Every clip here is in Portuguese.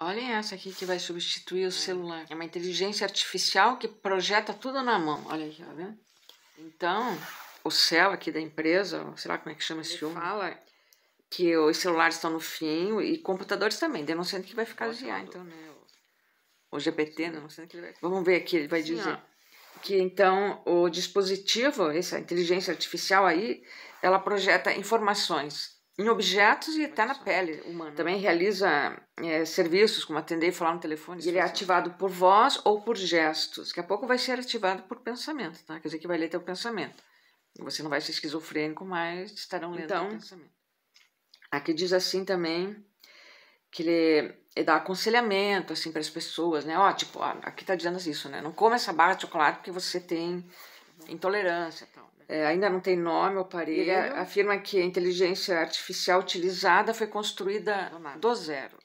Olhem essa aqui que vai substituir o é, celular. É uma inteligência artificial que projeta tudo na mão. Olha aqui, tá vendo? Então, o céu aqui da empresa, sei lá como é que chama esse filme, fala que os celulares estão no fim e computadores também, denunciando que vai ficar ZIA, então, né? O GPT, não sei que vai... Vamos ver aqui, ele vai Sim, dizer. Ó. Que então o dispositivo, essa inteligência artificial aí, ela projeta informações em objetos e até na pele humana. Né? Também realiza é, serviços como atender e falar no telefone. ele é ativado por voz ou por gestos. Daqui a pouco vai ser ativado por pensamento, tá? Quer dizer que vai ler teu pensamento. Você não vai ser esquizofrênico, mas estarão lendo então, teu pensamento. Aqui diz assim também que ele, ele dá aconselhamento assim para as pessoas, né? Ó, tipo, ó, aqui está dizendo isso, né? Não come essa barra de chocolate porque você tem intolerância e tal. Né? É, ainda não tem nome ou parelha, é, afirma que a inteligência artificial utilizada foi construída do zero.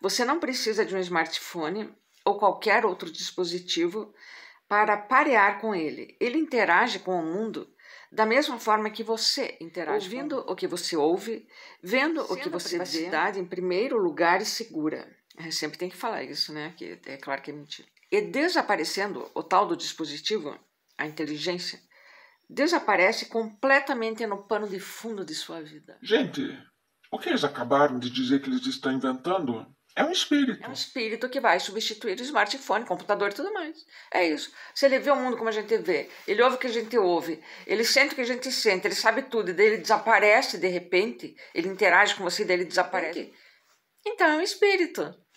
Você não precisa de um smartphone ou qualquer outro dispositivo para parear com ele. Ele interage com o mundo da mesma forma que você interage. Ouvindo com... o que você ouve, vendo Sendo o que você vê. em primeiro lugar e segura. É, sempre tem que falar isso, né? Que é claro que é mentira. E desaparecendo o tal do dispositivo, a inteligência, desaparece completamente no pano de fundo de sua vida. Gente, o que eles acabaram de dizer que eles estão inventando é um espírito. É um espírito que vai substituir o smartphone, computador e tudo mais. É isso. Se ele vê o mundo como a gente vê, ele ouve o que a gente ouve, ele sente o que a gente sente, ele sabe tudo, e daí ele desaparece de repente, ele interage com você e daí ele desaparece. Então é um espírito.